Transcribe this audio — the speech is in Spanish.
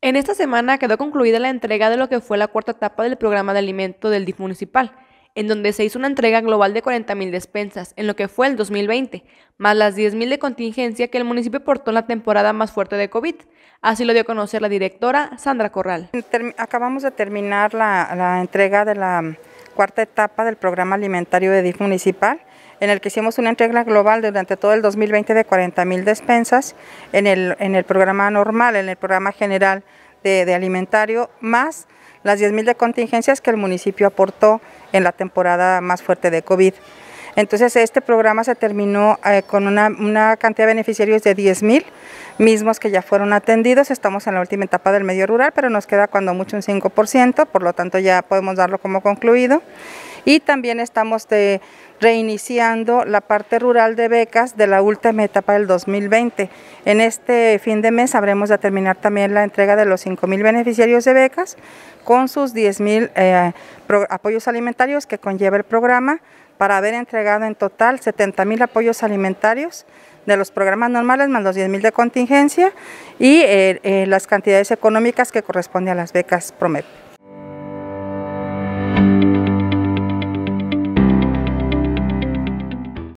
En esta semana quedó concluida la entrega de lo que fue la cuarta etapa del programa de alimento del DIF municipal, en donde se hizo una entrega global de 40.000 despensas en lo que fue el 2020, más las 10.000 de contingencia que el municipio portó en la temporada más fuerte de COVID. Así lo dio a conocer la directora Sandra Corral. Acabamos de terminar la, la entrega de la cuarta etapa del programa alimentario de DIF municipal en el que hicimos una entrega global durante todo el 2020 de 40 mil despensas en el, en el programa normal, en el programa general de, alimentario, más las 10 mil de contingencias que el municipio aportó en la temporada más fuerte de COVID. Entonces este programa se terminó eh, con una, una, cantidad de beneficiarios de 10 mil, mismos que ya fueron atendidos, estamos en la última etapa del medio rural, pero nos queda cuando mucho un 5%, por lo tanto ya podemos darlo como concluido. Y también estamos reiniciando la parte rural de becas de la última etapa del 2020. En este fin de mes habremos de terminar también la entrega de los 5.000 beneficiarios de becas con sus 10.000 eh, apoyos alimentarios que conlleva el programa para haber entregado en total 70.000 apoyos alimentarios de los programas normales más los 10.000 de contingencia y eh, eh, las cantidades económicas que corresponden a las becas PROMEP.